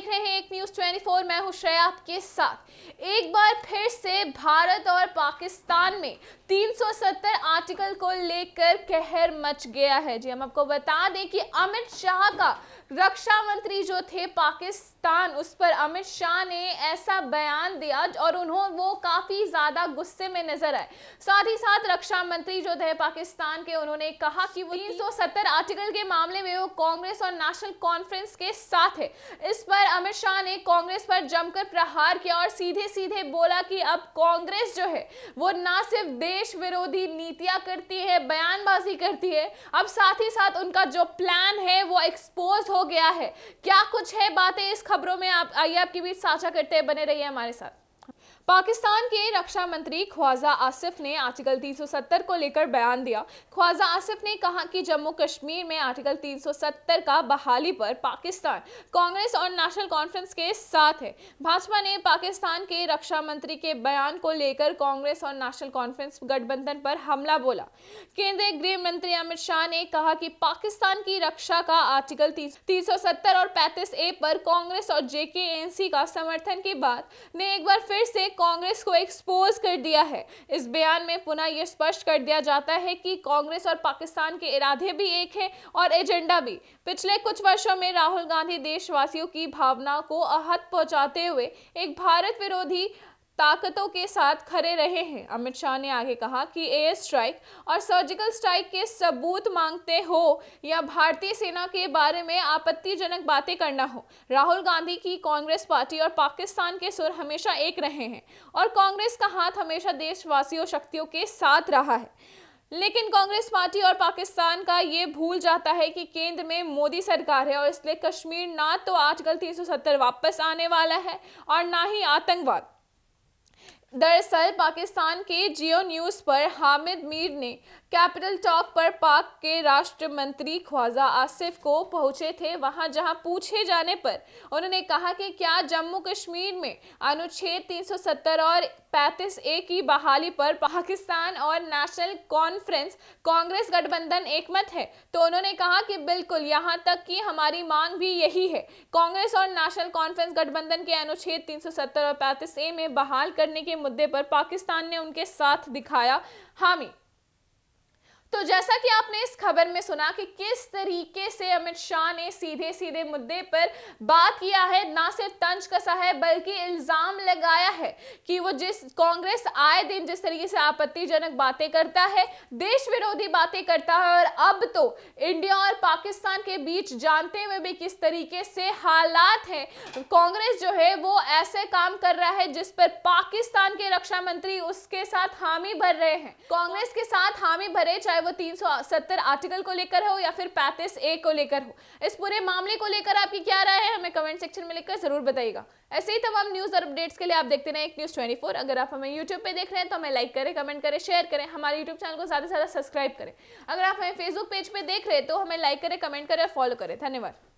देख रहे हैं एक न्यूज 24 मैं हूं श्रेया आपके साथ एक बार फिर से भारत और पाकिस्तान में 370 आर्टिकल को लेकर कहर मच गया है जी हम आपको बता दें कि अमित शाह का रक्षा मंत्री जो थे पाकिस्तान उस पर अमित शाह ने ऐसा बयान दिया और उन्होंने वो काफ़ी ज़्यादा गुस्से में नजर आए साथ ही साथ रक्षा मंत्री जो थे पाकिस्तान के उन्होंने कहा कि वो 370 आर्टिकल के मामले में वो कांग्रेस और नेशनल कॉन्फ्रेंस के साथ है इस पर अमित शाह ने कांग्रेस पर जमकर प्रहार किया और सीधे सीधे बोला कि अब कांग्रेस जो है वो ना सिर्फ देश विरोधी नीतियां करती है बयानबाजी करती है अब साथ ही साथ उनका जो प्लान है वो एक्सपोज हो गया है क्या कुछ है बातें इस खबरों में आप आइए आपके बीच साझा करते हैं बने रहिए हमारे साथ पाकिस्तान के रक्षा मंत्री ख्वाजा आसिफ ने आर्टिकल 370 को लेकर बयान दिया ख्वाजा आसिफ ने कहा कि जम्मू कश्मीर में आर्टिकल 370 का बहाली पर पाकिस्तान कांग्रेस और नेशनल कॉन्फ्रेंस के साथ है भाजपा ने पाकिस्तान के रक्षा मंत्री के बयान को लेकर कांग्रेस और नेशनल कॉन्फ्रेंस गठबंधन पर हमला बोला केंद्रीय गृह मंत्री अमित शाह ने कहा कि पाकिस्तान की रक्षा का आर्टिकल तीन और पैंतीस ए पर कांग्रेस और जेके का समर्थन की बात ने एक बार फिर से कांग्रेस को एक्सपोज कर दिया है इस बयान में पुनः यह स्पष्ट कर दिया जाता है कि कांग्रेस और पाकिस्तान के इरादे भी एक हैं और एजेंडा भी पिछले कुछ वर्षों में राहुल गांधी देशवासियों की भावना को आहत पहुंचाते हुए एक भारत विरोधी ताकतों के साथ खड़े रहे हैं अमित शाह ने आगे कहा कि एयर स्ट्राइक और सर्जिकल स्ट्राइक के सबूत मांगते हो या भारतीय सेना के बारे में आपत्तिजनक बातें करना हो राहुल गांधी की कांग्रेस पार्टी और पाकिस्तान के सुर हमेशा एक रहे हैं और कांग्रेस का हाथ हमेशा देशवासियों शक्तियों के साथ रहा है लेकिन कांग्रेस पार्टी और पाकिस्तान का ये भूल जाता है कि केंद्र में मोदी सरकार है और इसलिए कश्मीर ना तो आजकल 370 वापस आने वाला है और ना ही आतंकवाद दरअसल पाकिस्तान के जियो न्यूज़ पर हामिद मीर ने कैपिटल चौक पर पाक के राष्ट्र मंत्री ख्वाजा आसिफ को पहुंचे थे वहां जहां पूछे जाने पर उन्होंने कहा कि क्या जम्मू कश्मीर में अनुच्छेद 370 और 35 ए की बहाली पर पाकिस्तान और नेशनल कॉन्फ्रेंस कांग्रेस गठबंधन एकमत है तो उन्होंने कहा कि बिल्कुल यहां तक कि हमारी मांग भी यही है कांग्रेस और नेशनल कॉन्फ्रेंस गठबंधन के अनुच्छेद 370 और 35 ए में बहाल करने के मुद्दे पर पाकिस्तान ने उनके साथ दिखाया हामी तो जैसा कि आपने इस खबर में सुना कि किस तरीके से अमित शाह ने सीधे सीधे मुद्दे पर बात किया है ना सिर्फ तंज कसा है बल्कि इल्जाम लगाया है कि वो जिस कांग्रेस आए दिन जिस तरीके से आपत्तिजनक बातें करता है देश विरोधी बातें करता है और अब तो इंडिया और पाकिस्तान के बीच जानते हुए भी किस तरीके से हालात हैं कांग्रेस जो है वो ऐसे काम कर रहा है जिस पर पाकिस्तान के रक्षा मंत्री उसके साथ हामी भर रहे हैं कांग्रेस के साथ हामी भरे चाहे चाहे वो तीन आर्टिकल को लेकर हो या फिर पैंतीस ए को लेकर हो इस पूरे मामले को लेकर आपकी क्या राय है हमें कमेंट सेक्शन में लिखकर जरूर बताइएगा ऐसे ही तमाम न्यूज़ और अपडेट्स के लिए आप देखते रहें एक न्यूज़ फोर अगर आप हमें यूट्यूब पे देख रहे हैं तो हमें लाइक करें कमेंट करें शेयर करें हमारे यूट्यूब चैनल को ज़्यादा से ज़्यादा सब्सक्राइब करें अगर आप हमें फेसबुक पेज पे देख रहे हैं तो हमें लाइक करें कमेंट करें और फॉलो करें धन्यवाद